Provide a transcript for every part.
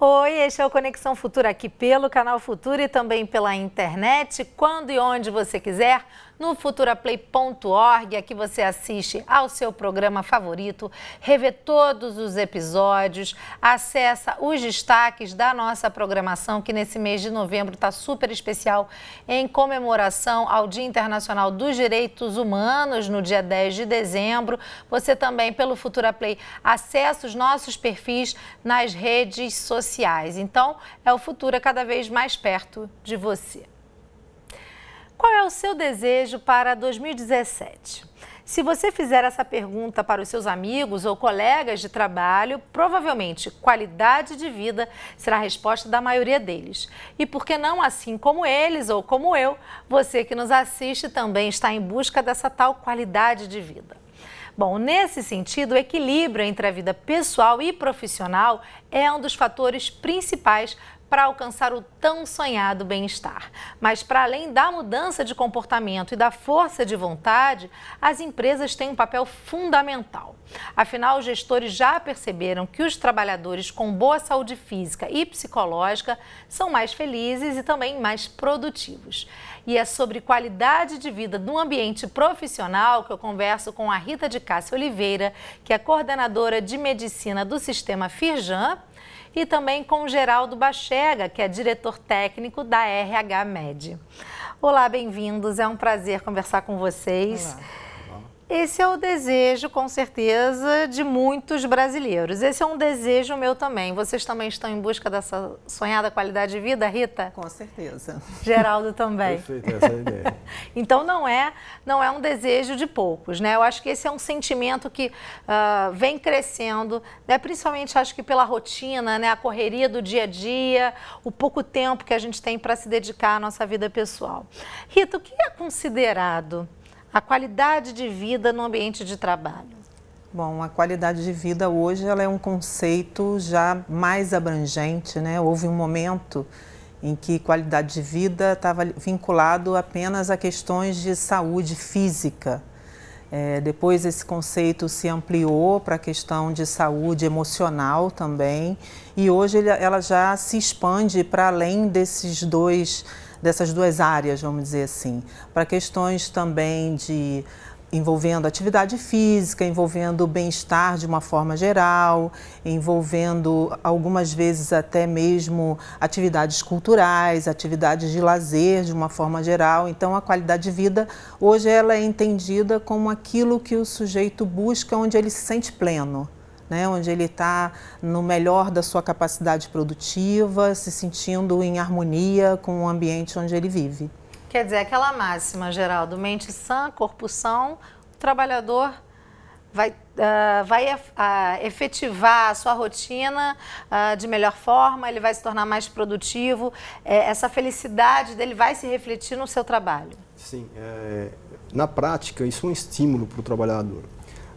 Oi, este é o Conexão Futura aqui pelo canal Futura e também pela internet, quando e onde você quiser no futuraplay.org. Aqui você assiste ao seu programa favorito, revê todos os episódios, acessa os destaques da nossa programação, que nesse mês de novembro está super especial em comemoração ao Dia Internacional dos Direitos Humanos, no dia 10 de dezembro. Você também, pelo Futura Play, acessa os nossos perfis nas redes sociais. Então, é o futuro cada vez mais perto de você. Qual é o seu desejo para 2017? Se você fizer essa pergunta para os seus amigos ou colegas de trabalho, provavelmente qualidade de vida será a resposta da maioria deles. E por que não, assim como eles ou como eu, você que nos assiste também está em busca dessa tal qualidade de vida? Bom, nesse sentido, o equilíbrio entre a vida pessoal e profissional é um dos fatores principais para alcançar o tão sonhado bem-estar. Mas, para além da mudança de comportamento e da força de vontade, as empresas têm um papel fundamental. Afinal, os gestores já perceberam que os trabalhadores com boa saúde física e psicológica são mais felizes e também mais produtivos. E é sobre qualidade de vida no ambiente profissional que eu converso com a Rita de Cássio Oliveira, que é coordenadora de medicina do sistema Firjan e também com Geraldo Bachega, que é diretor técnico da RH Med. Olá, bem-vindos. É um prazer conversar com vocês. Olá. Esse é o desejo, com certeza, de muitos brasileiros. Esse é um desejo meu também. Vocês também estão em busca dessa sonhada qualidade de vida, Rita? Com certeza. Geraldo também. Perfeito, essa é a ideia. então não é, não é um desejo de poucos, né? Eu acho que esse é um sentimento que uh, vem crescendo, né? Principalmente acho que pela rotina, né? A correria do dia a dia, o pouco tempo que a gente tem para se dedicar à nossa vida pessoal. Rita, o que é considerado a qualidade de vida no ambiente de trabalho? Bom, a qualidade de vida hoje ela é um conceito já mais abrangente, né? Houve um momento em que qualidade de vida estava vinculado apenas a questões de saúde física. É, depois esse conceito se ampliou para a questão de saúde emocional também e hoje ele, ela já se expande para além desses dois dessas duas áreas, vamos dizer assim, para questões também de envolvendo atividade física, envolvendo bem-estar de uma forma geral, envolvendo algumas vezes até mesmo atividades culturais, atividades de lazer de uma forma geral. Então a qualidade de vida hoje ela é entendida como aquilo que o sujeito busca onde ele se sente pleno. Né, onde ele está no melhor da sua capacidade produtiva, se sentindo em harmonia com o ambiente onde ele vive. Quer dizer, aquela máxima, Geraldo, mente sã, corpo são, o trabalhador vai, uh, vai uh, efetivar a sua rotina uh, de melhor forma, ele vai se tornar mais produtivo, é, essa felicidade dele vai se refletir no seu trabalho. Sim, é, na prática isso é um estímulo para o trabalhador.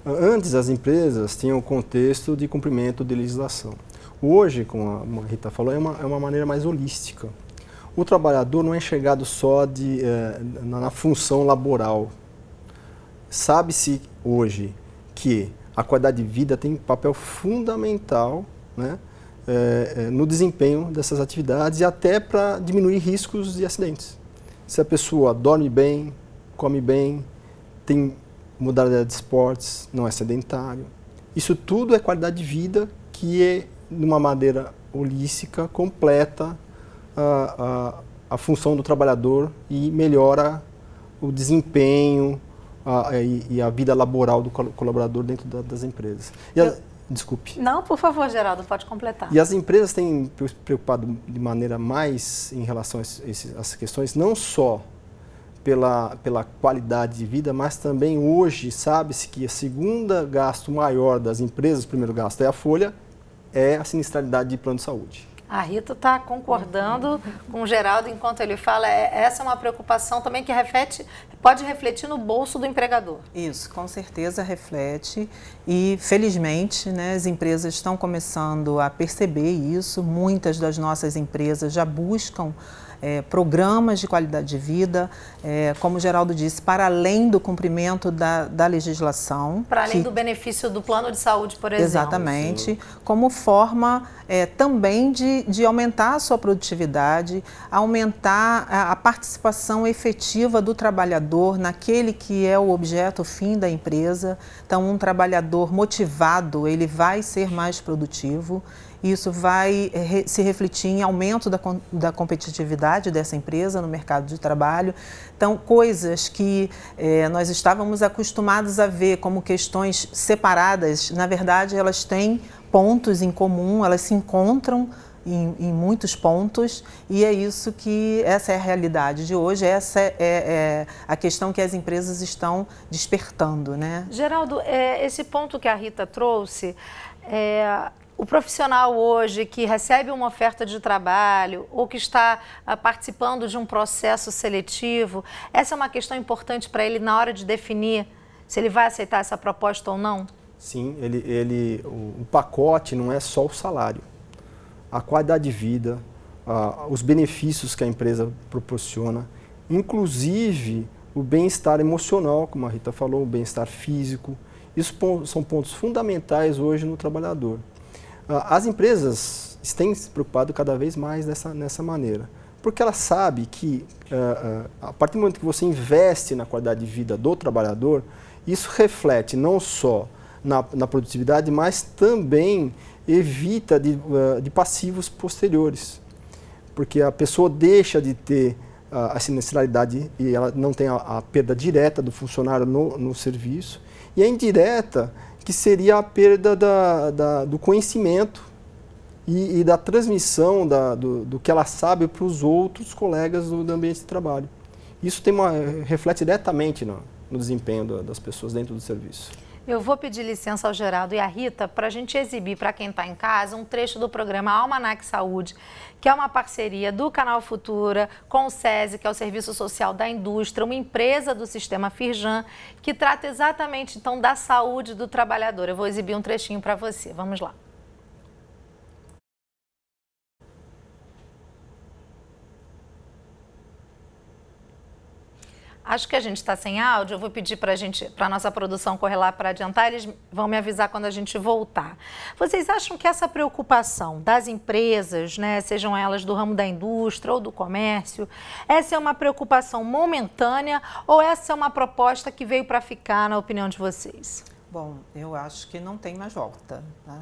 Antes as empresas tinham o contexto de cumprimento de legislação. Hoje, como a Rita falou, é uma, é uma maneira mais holística o trabalhador não é enxergado só de, eh, na função laboral. Sabe-se hoje que a qualidade de vida tem um papel fundamental né, eh, eh, no desempenho dessas atividades e até para diminuir riscos de acidentes. Se a pessoa dorme bem, come bem, tem modalidade de esportes, não é sedentário. Isso tudo é qualidade de vida que é, numa maneira holística, completa, a, a, a função do trabalhador e melhora o desempenho a, é, e, e, a vida laboral do colaborador dentro da, das empresas. E Eu, desculpe. Não, por favor, Geraldo, pode completar. E as empresas têm preocupado de maneira mais em relação a essas questões, não só pela, pela qualidade de vida, mas também hoje sabe-se que a segunda gasto maior das empresas, o primeiro gasto é a folha, é a sinistralidade de plano de saúde. A Rita está concordando com o Geraldo enquanto ele fala. É, essa é uma preocupação também que reflete, pode refletir no bolso do empregador. Isso, com certeza reflete e felizmente né, as empresas estão começando a perceber isso. Muitas das nossas empresas já buscam é, programas de qualidade de vida, é, como o Geraldo disse, para além do cumprimento da, da legislação. Para além que, do benefício do plano de saúde, por exemplo. Exatamente, como forma é, também de, de aumentar a sua produtividade, aumentar a, a participação efetiva do trabalhador trabalhador, naquele que é o objeto o fim da empresa. Então, um trabalhador motivado, ele vai ser mais produtivo. Isso vai eh, se refletir em aumento da, da competitividade dessa empresa no mercado de trabalho. Então, coisas que eh, nós estávamos acostumados a ver como questões separadas, na verdade, elas têm pontos em comum, elas se encontram em, em, muitos pontos e é isso que essa é a realidade de hoje essa é, é, é a questão que as empresas estão despertando né Geraldo é, esse ponto que a Rita trouxe é, o profissional hoje que recebe uma oferta de trabalho ou que está ah, participando de um processo seletivo essa é uma questão importante para ele na hora de definir se ele vai aceitar essa proposta ou não Sim, ele, ele, o, o pacote não é só o salário a qualidade de vida, a, os benefícios que a empresa proporciona, inclusive o bem-estar emocional, como a Rita falou, o bem-estar físico. Isso são pontos fundamentais hoje no trabalhador. As empresas têm se preocupado cada vez mais nessa, nessa maneira, porque ela sabe que é, é, a partir do momento que você investe na qualidade de vida do trabalhador, isso reflete não só na, na produtividade, mas também evita de, ah, de passivos posteriores, porque a pessoa deixa de ter ah, a sinistralidade e ela não tem a, a perda direta do funcionário no, no, serviço, e a indireta, que seria a perda da, da, do conhecimento e, e da transmissão da, do, do, que ela sabe para os outros colegas do, do, ambiente de trabalho. Isso tem uma, reflete diretamente no, no desempenho das pessoas dentro do serviço. Eu vou pedir licença ao Geraldo e à Rita para a gente exibir para quem está em casa um trecho do programa Almanac Saúde, que é uma parceria do Canal Futura com o SESI, que é o Serviço Social da Indústria, uma empresa do sistema Firjan, que trata exatamente então da saúde do trabalhador. Eu vou exibir um trechinho para você. Vamos lá. Acho que a gente está sem áudio. Eu vou pedir para a gente, para nossa produção correr lá para adiantar. Eles vão me avisar quando a gente voltar. Vocês acham que essa preocupação das empresas, né, sejam elas do ramo da indústria ou do comércio, essa é uma preocupação momentânea ou essa é uma proposta que veio para ficar, na opinião de vocês? Bom, eu acho que não tem mais volta. Tá?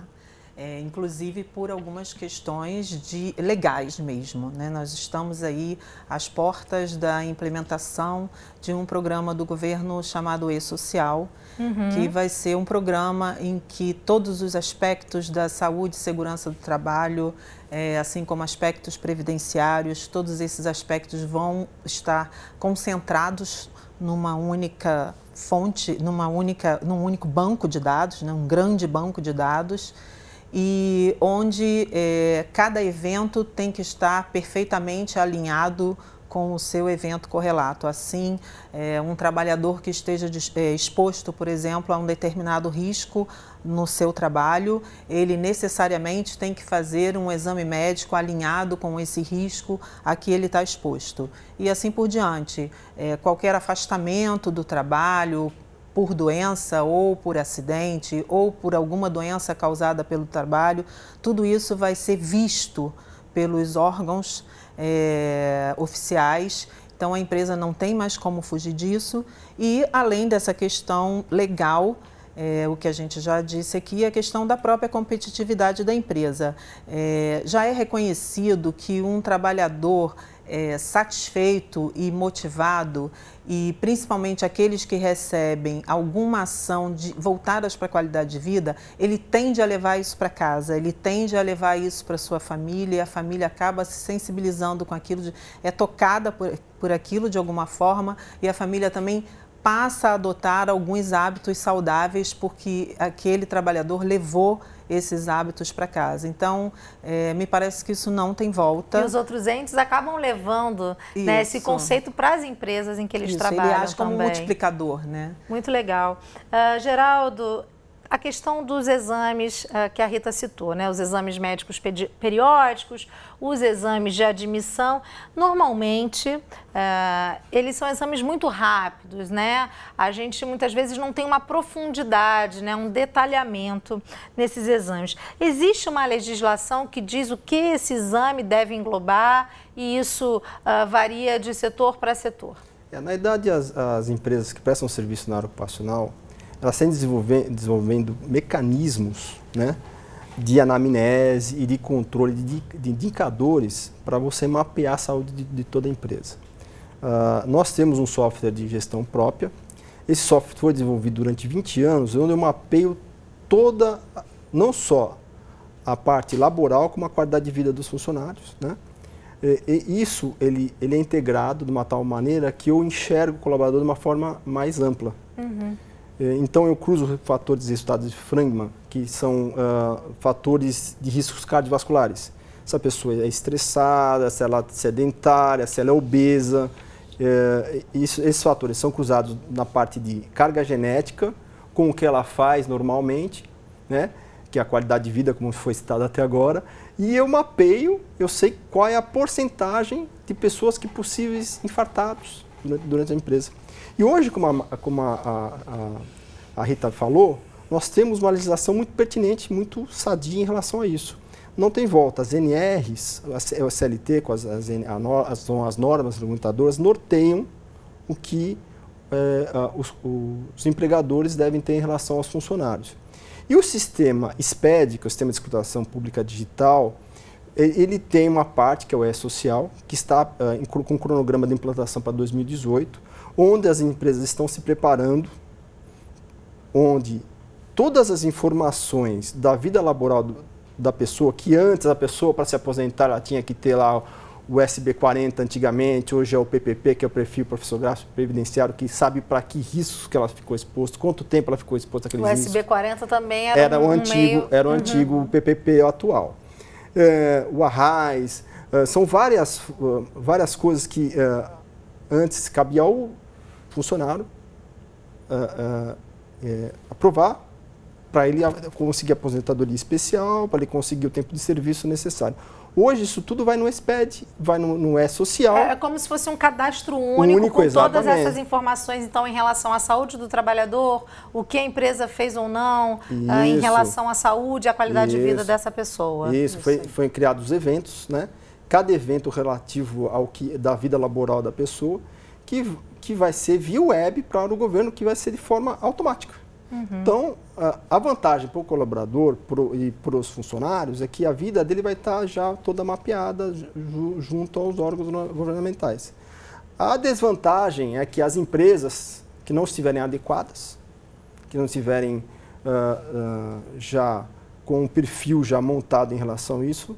é, inclusive por algumas questões de legais mesmo. Né? Nós estamos aí às portas da implementação de um programa do governo chamado E-Social, uhum. que vai ser um programa em que todos os aspectos da saúde e segurança do trabalho, é, assim como aspectos previdenciários, todos esses aspectos vão estar concentrados numa única fonte, numa única, num único banco de dados, né? um grande banco de dados e onde é, cada evento tem que estar perfeitamente alinhado com o seu evento correlato. Assim, é, um trabalhador que esteja é, exposto, por exemplo, a um determinado risco no seu trabalho, ele necessariamente tem que fazer um exame médico alinhado com esse risco a que ele está exposto. E assim por diante. qualquer afastamento do trabalho, por doença ou por acidente ou por alguma doença causada pelo trabalho, tudo isso vai ser visto pelos órgãos é, oficiais. Então a empresa não tem mais como fugir disso. E além dessa questão legal, é, o que a gente já disse aqui, a questão da própria competitividade da empresa. É, já é reconhecido que um trabalhador é, satisfeito e motivado, e principalmente aqueles que recebem alguma ação de, voltadas para a qualidade de vida, ele tende a levar isso para casa, ele tende a levar isso para sua família, e a família acaba se sensibilizando com aquilo, de, é tocada por, por aquilo de alguma forma, e a família também passa a adotar alguns hábitos saudáveis porque aquele trabalhador levou esses hábitos para casa. Então, é, me parece que isso não tem volta. E os outros entes acabam levando né, esse conceito para as empresas em que eles isso, trabalham ele age também. como multiplicador, né? Muito legal. Uh, Geraldo, a questão dos exames uh, que a Rita citou, né? Os exames médicos periódicos, os exames de admissão, normalmente uh, eles são exames muito rápidos, né? A gente muitas vezes não tem uma profundidade, né? Um detalhamento nesses exames. Existe uma legislação que diz o que esse exame deve englobar e isso uh, varia de setor para setor. É, na idade, as, as empresas que prestam serviço na área ocupacional elas têm desenvolvendo, desenvolvendo mecanismos né, de anamnese e de controle de, de indicadores para você mapear a saúde de, de toda a empresa. Uh, nós temos um software de gestão própria. Esse software foi desenvolvido durante 20 anos, onde eu mapeio toda, não só a parte laboral, como a qualidade de vida dos funcionários. Né? E, e isso ele, ele é integrado de uma tal maneira que eu enxergo o colaborador de uma forma mais ampla. Uhum. É, então, eu cruzo fatores resultados de Frankman, que são uh, fatores de riscos cardiovasculares. Se a pessoa é estressada, se ela é sedentária, se ela é obesa. É, isso, esses fatores são cruzados na parte de carga genética, com o que ela faz normalmente, né? que é a qualidade de vida, como foi citado até agora. E eu mapeio, eu sei qual é a porcentagem de pessoas que possíveis infartados né, durante a empresa. E hoje, como a, como a, a, a Rita falou, nós temos uma legislação muito pertinente, muito sadia em relação a isso. Não tem volta. As NRs, a é, CLT, com as, as, as, as normas regulamentadoras, norteiam o que é, os, os, empregadores devem ter em relação aos funcionários. E o sistema SPED, que é o Sistema de Escutação Pública Digital, ele tem uma parte, que é o E-Social, que está uh, com um cronograma de implantação para 2018, onde as empresas estão se preparando, onde todas as informações da vida laboral do, da pessoa, que antes a pessoa para se aposentar ela tinha que ter lá o SB40 antigamente, hoje é o PPP, que é o perfil gráfico previdenciário, que sabe para que riscos que ela ficou exposta, quanto tempo ela ficou exposta àqueles riscos. O SB40 riscos. também era, era um o antigo, meio... Era o uhum. antigo PPP atual é, o arraiz, é, são várias, eh, várias coisas que antes cabia ao funcionário aprovar para ele conseguir aposentadoria especial, para ele conseguir o tempo de serviço necessário. Hoje isso tudo vai no SPED, vai no, no E-Social. É, é, como se fosse um cadastro único, único com exatamente. todas essas informações, então, em relação à saúde do trabalhador, o que a empresa fez ou não, uh, em relação à saúde, à qualidade isso. de vida dessa pessoa. Isso, isso. Foi, foi criados os eventos, né? Cada evento relativo ao que da vida laboral da pessoa, que, que vai ser via web para o governo, que vai ser de forma automática. Uhum. Então, a vantagem para o colaborador pro, e para os funcionários é que a vida dele vai estar tá já toda mapeada ju, junto aos órgãos governamentais. A desvantagem é que as empresas que não estiverem adequadas, que não estiverem uh, uh, já com um perfil já montado em relação a isso,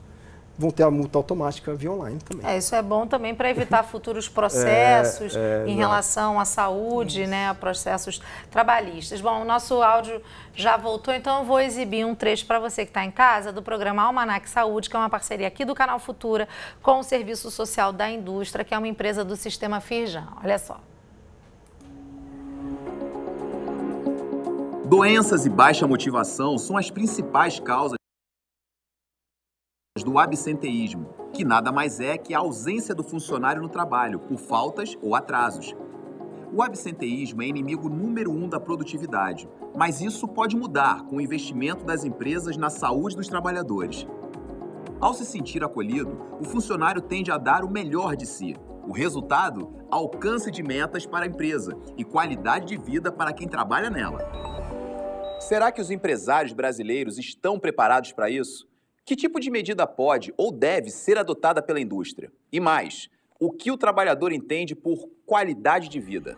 vão ter a multa automática via online também. É, isso é bom também para evitar futuros processos é, é, em não. relação à saúde, isso. né, a processos trabalhistas. Bom, o nosso áudio já voltou, então eu vou exibir um trecho para você que está em casa do programa Almanac Saúde, que é uma parceria aqui do Canal Futura com o Serviço Social da Indústria, que é uma empresa do sistema Firjan. Olha só. Doenças e baixa motivação são as principais causas do absenteísmo, que nada mais é que a ausência do funcionário no trabalho por faltas ou atrasos. O absenteísmo é inimigo número um da produtividade, mas isso pode mudar com o investimento das empresas na saúde dos trabalhadores. Ao se sentir acolhido, o funcionário tende a dar o melhor de si. O resultado? Alcance de metas para a empresa e qualidade de vida para quem trabalha nela. Será que os empresários brasileiros estão preparados para isso? Que tipo de medida pode ou deve ser adotada pela indústria? E mais, o que o trabalhador entende por qualidade de vida?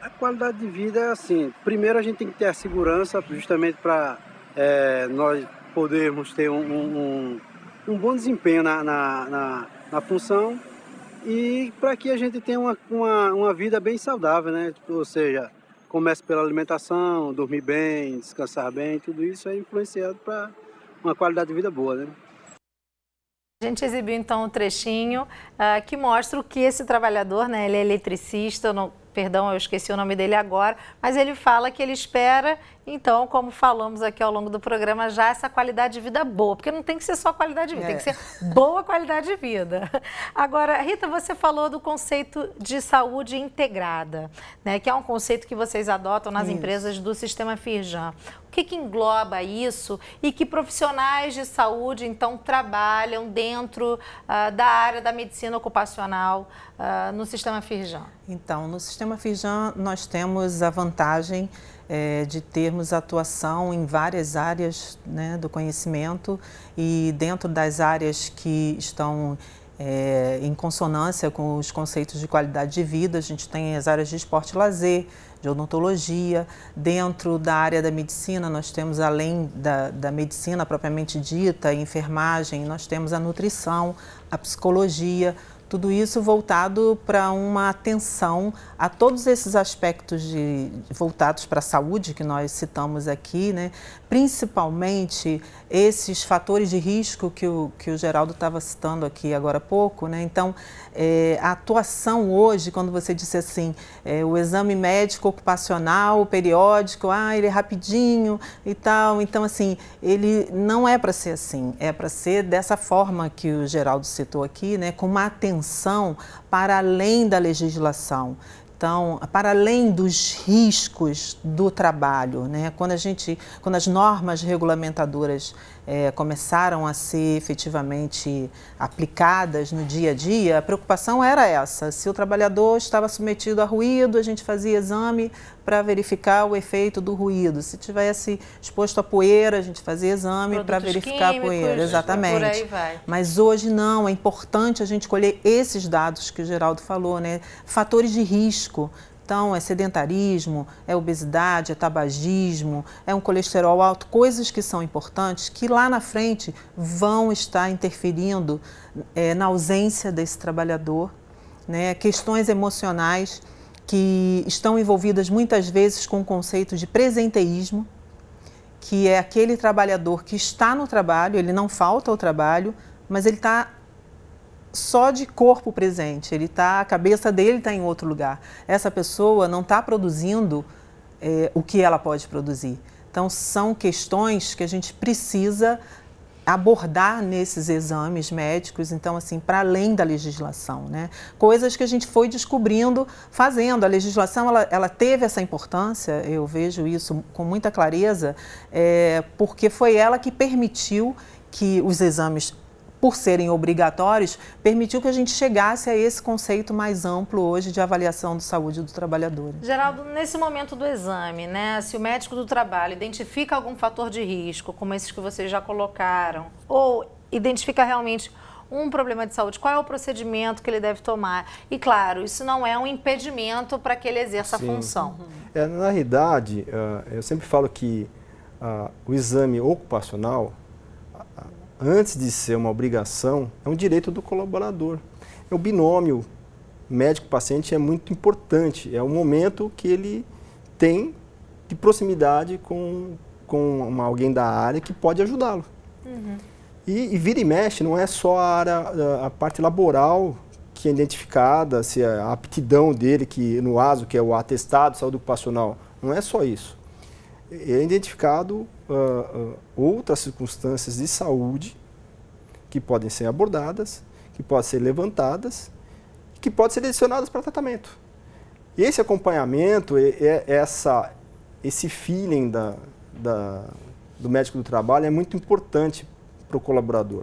A qualidade de vida é assim: primeiro a gente tem que ter a segurança, justamente para é, nós podermos ter um, um, um bom desempenho na, na, na, na função e para que a gente tenha uma, uma, uma, vida bem saudável, né? Ou seja, comece pela alimentação, dormir bem, descansar bem, tudo isso é influenciado para uma qualidade de vida boa, né? A gente exibiu então um trechinho uh, que mostra o que esse trabalhador, né, ele é eletricista, não, perdão, eu esqueci o nome dele agora, mas ele fala que ele espera então, como falamos aqui ao longo do programa, já essa qualidade de vida boa, porque não tem que ser só qualidade de vida, é. tem que é. ser boa qualidade de vida. Agora, Rita, você falou do conceito de saúde integrada, né, que é um conceito que vocês adotam nas isso. empresas do sistema Firjan. O que, que engloba isso e que profissionais de saúde, então, trabalham dentro uh, da área da medicina ocupacional uh, no sistema Firjan? Então, no sistema Firjan, nós temos a vantagem é, de termos atuação em várias áreas né, do conhecimento e dentro das áreas que estão é, em consonância com os conceitos de qualidade de vida, a gente tem as áreas de esporte e lazer, de odontologia. Dentro da área da medicina, nós temos, além da, da medicina propriamente dita, enfermagem, nós temos a nutrição, a psicologia, tudo isso voltado para uma atenção a todos esses aspectos de, voltados para a saúde que nós citamos aqui, né? principalmente esses fatores de risco que o, que o Geraldo estava citando aqui agora há pouco. Né? Então, é, a atuação hoje, quando você disse assim, é, o exame médico ocupacional, periódico, ah, ele é rapidinho e tal. Então, assim, ele não é para ser assim, é para ser dessa forma que o Geraldo citou aqui, né? com uma atenção para além da legislação. Então, para além dos riscos do trabalho, né? quando, a gente, quando as normas regulamentadoras é, começaram a ser efetivamente aplicadas no dia a dia, a preocupação era essa: se o trabalhador estava submetido a ruído, a gente fazia exame para verificar o efeito do ruído. Se tivesse exposto a poeira, a gente fazia exame para verificar a poeira. Exatamente. Mas hoje não, é importante a gente colher esses dados que o Geraldo falou, né? fatores de risco risco. Então, é sedentarismo, é obesidade, é tabagismo, é um colesterol alto, coisas que são importantes que lá na frente vão estar interferindo é, na ausência desse trabalhador, né? questões emocionais que estão envolvidas muitas vezes com o conceito de presenteísmo, que é aquele trabalhador que está no trabalho, ele não falta ao trabalho, mas ele está só de corpo presente, ele tá, a cabeça dele está em outro lugar. Essa pessoa não está produzindo é, o que ela pode produzir. Então, são questões que a gente precisa abordar nesses exames médicos, então assim, para além da legislação, né? Coisas que a gente foi descobrindo fazendo. A legislação, ela, ela teve essa importância, eu vejo isso com muita clareza, é, porque foi ela que permitiu que os exames por serem obrigatórios, permitiu que a gente chegasse a esse conceito mais amplo hoje de avaliação de saúde do trabalhador. Geraldo, nesse momento do exame, né, se o médico do trabalho identifica algum fator de risco, como esses que vocês já colocaram, ou identifica realmente um problema de saúde, qual é o procedimento que ele deve tomar? E claro, isso não é um impedimento para que ele exerça Sim. a função. Uhum. É, na realidade, ah, eu sempre falo que ah, o exame ocupacional antes de ser uma obrigação, é um direito do colaborador. É o binômio médico-paciente é muito importante. É o momento que ele tem de proximidade com, com uma, alguém da área que pode ajudá-lo. Uhum. E, e, vira e mexe, não é só a, área, a, a parte laboral que é identificada, se é a aptidão dele, que no ASO, que é o atestado de saúde ocupacional, não é só isso. É identificado uh, uh, outras circunstâncias de saúde que podem ser abordadas, que podem ser levantadas, que podem ser adicionadas para tratamento. E esse acompanhamento, e, e, essa, esse feeling da, da, do médico do trabalho é muito importante para o colaborador.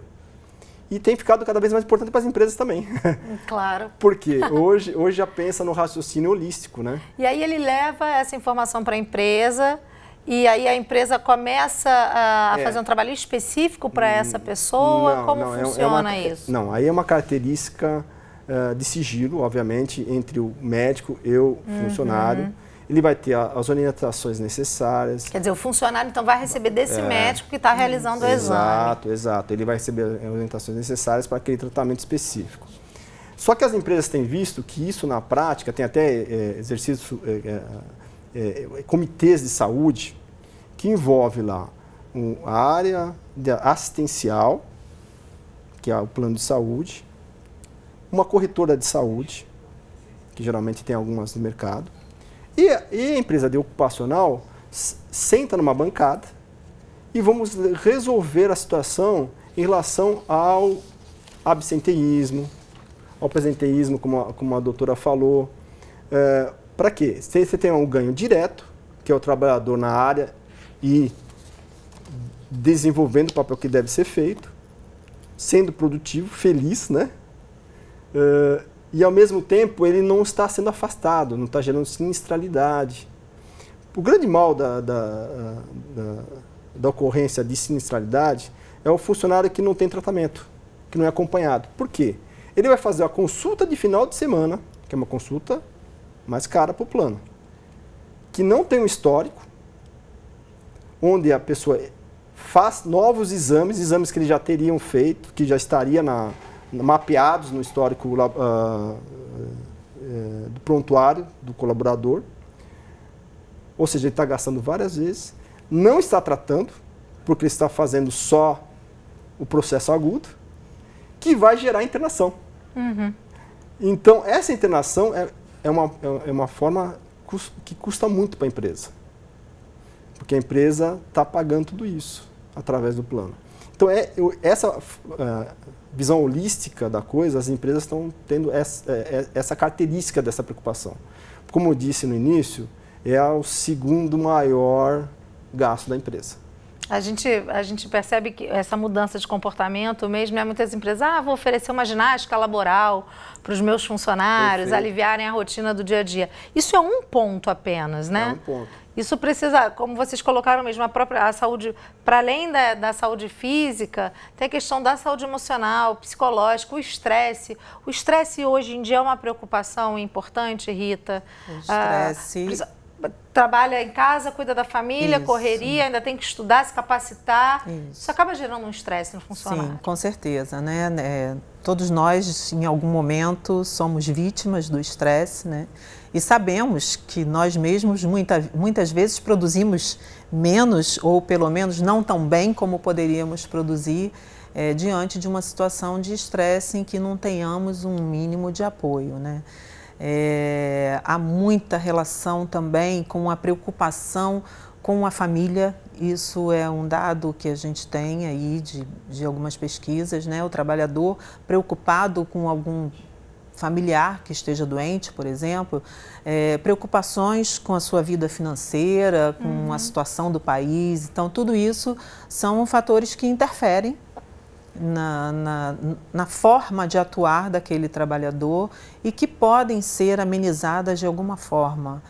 E tem ficado cada vez mais importante para as empresas também. Hum, claro. Porque hoje, hoje já pensa no raciocínio holístico, né? E aí ele leva essa informação para a empresa, e aí a empresa começa a, a é. fazer um trabalho específico para hum, essa pessoa? Não, Como não, funciona é, é uma, isso? Não, aí é uma característica uh, de sigilo, obviamente, entre o médico e o uhum. funcionário. Ele vai ter as orientações necessárias. Quer dizer, o funcionário então vai receber desse é. médico que está realizando o exame. Exato, exato. Ele vai receber as orientações necessárias para aquele tratamento específico. Só que as empresas têm visto que isso na prática, tem até eh, exercício eh, é, comitês de saúde, que envolve lá a área assistencial, que é o plano de saúde, uma corretora de saúde, que geralmente tem algumas no mercado, e, e a empresa de ocupacional senta numa bancada e vamos resolver a situação em relação ao absenteísmo, ao presenteísmo, como a, como a doutora falou, é, para quê? Se você tem um ganho direto, que é o trabalhador na área e desenvolvendo o papel que deve ser feito, sendo produtivo, feliz, né? Uh, e ao mesmo tempo ele não está sendo afastado, não está gerando sinistralidade. O grande mal da, da, da, da ocorrência de sinistralidade é o funcionário que não tem tratamento, que não é acompanhado. Por quê? Ele vai fazer a consulta de final de semana, que é uma consulta mais cara para o plano. Que não tem um histórico, onde a pessoa faz novos exames, exames que eles já teriam feito, que já estaria na, mapeados no histórico uh, uh, do prontuário do colaborador. Ou seja, ele está gastando várias vezes, não está tratando, porque ele está fazendo só o processo agudo, que vai gerar internação. Uhum. Então, essa internação é, é uma, é, é uma forma que custa muito para a empresa. Porque a empresa está pagando tudo isso através do plano. Então, é, eu, essa uh, visão holística da coisa, as empresas estão tendo essa, é, essa característica dessa preocupação. Como eu disse no início, é o segundo maior gasto da empresa. A gente, a gente percebe que essa mudança de comportamento mesmo, é muitas empresas, ah, vou oferecer uma ginástica laboral para os meus funcionários, Perfeito. aliviarem a rotina do dia a dia. Isso é um ponto apenas, né? É um ponto. Isso precisa, como vocês colocaram mesmo, a própria a saúde, para além da, da, saúde física, tem a questão da saúde emocional, psicológica, o estresse. O estresse hoje em dia é uma preocupação importante, Rita. O ah, estresse. Ah, trabalha em casa, cuida da família, Isso. correria, ainda tem que estudar, se capacitar. Isso, Isso acaba gerando um estresse no funcionário. Sim, com certeza, né? É, todos nós, em algum momento, somos vítimas do estresse, né? E sabemos que nós mesmos, muita, muitas vezes, produzimos menos, ou pelo menos não tão bem como poderíamos produzir, é, diante de uma situação de estresse em que não tenhamos um mínimo de apoio, né? É, há muita relação também com a preocupação com a família. Isso é um dado que a gente tem aí de, de algumas pesquisas, né? O trabalhador preocupado com algum familiar que esteja doente, por exemplo, é, preocupações com a sua vida financeira, com uhum. a situação do país. Então, tudo isso são fatores que interferem na, na, na, forma de atuar daquele trabalhador e que podem ser amenizadas de alguma forma.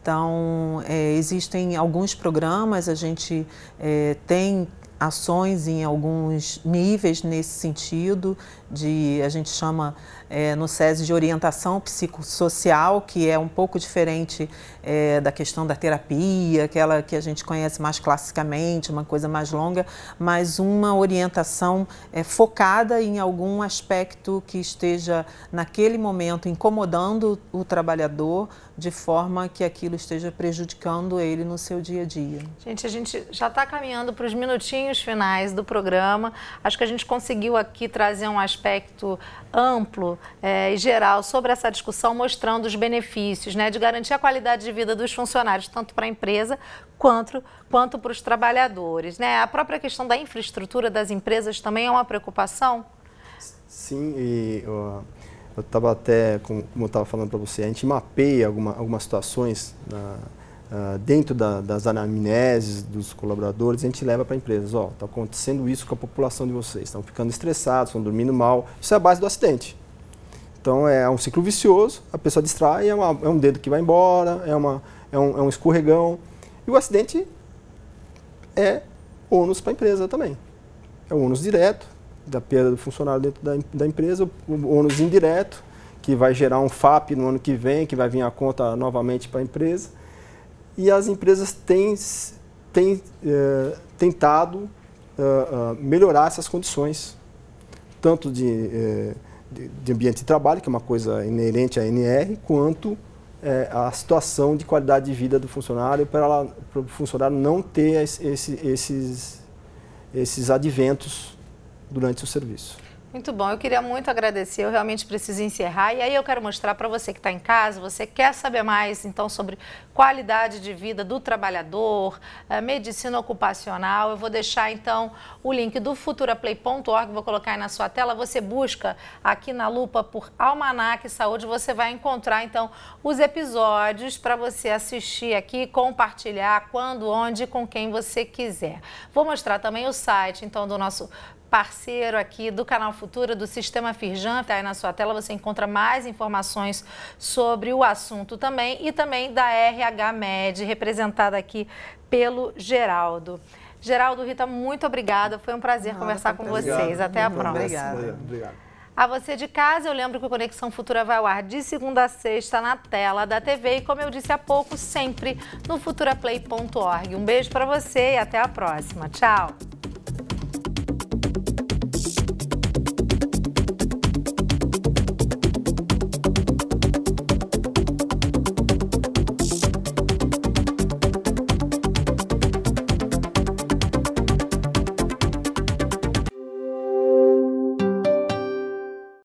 Então, é, existem alguns programas, a gente é, tem ações em alguns níveis nesse sentido, de a gente chama é, no SESI de orientação psicossocial, que é um pouco diferente é, da questão da terapia, aquela que a gente conhece mais classicamente, uma coisa mais longa, mas uma orientação é, focada em algum aspecto que esteja naquele momento incomodando o trabalhador de forma que aquilo esteja prejudicando ele no seu dia a dia. Gente, a gente já está caminhando para os minutinhos finais do programa. Acho que a gente conseguiu aqui trazer um aspecto amplo é, geral sobre essa discussão, mostrando os benefícios né, de garantir a qualidade de vida dos funcionários, tanto para a empresa quanto, quanto para os trabalhadores. Né? A própria questão da infraestrutura das empresas também é uma preocupação? Sim, e eu estava até, como, eu estava falando para você, a gente mapeia alguma, algumas situações uh, dentro da, das anamneses dos colaboradores, a gente leva para empresas, ó, está acontecendo isso com a população de vocês, estão ficando estressados, estão dormindo mal, isso é a base do acidente. Então é, é um ciclo vicioso, a pessoa distrai, é, uma, é um dedo que vai embora, é, uma, é, um, é um escorregão. E o acidente é ônus para a empresa também. É o ônus direto, da perda do funcionário dentro da, da empresa, o ônus indireto, que vai gerar um FAP no ano que vem, que vai vir a conta novamente para a empresa. E as empresas têm, têm é, tentado é, melhorar essas condições, tanto de de ambiente de trabalho, que é uma coisa inerente à NR, quanto é, a situação de qualidade de vida do funcionário, para o funcionário não ter esse, esses, esses adventos durante o serviço. Muito bom, eu queria muito agradecer, eu realmente preciso encerrar. E aí eu quero mostrar para você que está em casa, você quer saber mais então sobre qualidade de vida do trabalhador, eh, medicina ocupacional. Eu vou deixar então o link do futuraplay.org, vou colocar aí na sua tela. Você busca aqui na lupa por Almanac Saúde, você vai encontrar então os episódios para você assistir aqui, compartilhar quando, onde, com quem você quiser. Vou mostrar também o site então do nosso parceiro aqui do canal Futura futura do sistema Firjan. Tá aí na sua tela, você encontra mais informações sobre o assunto também e também da RH Med, representada aqui pelo Geraldo. Geraldo Rita, muito obrigada. Foi um prazer Nada, ah, conversar tá com vocês. Até a próxima. Obrigada. obrigado. A você de casa, eu lembro que o Conexão Futura vai ao ar de segunda a sexta na tela da TV e, como eu disse há pouco, sempre no futuraplay.org. Um beijo para você e até a próxima. Tchau.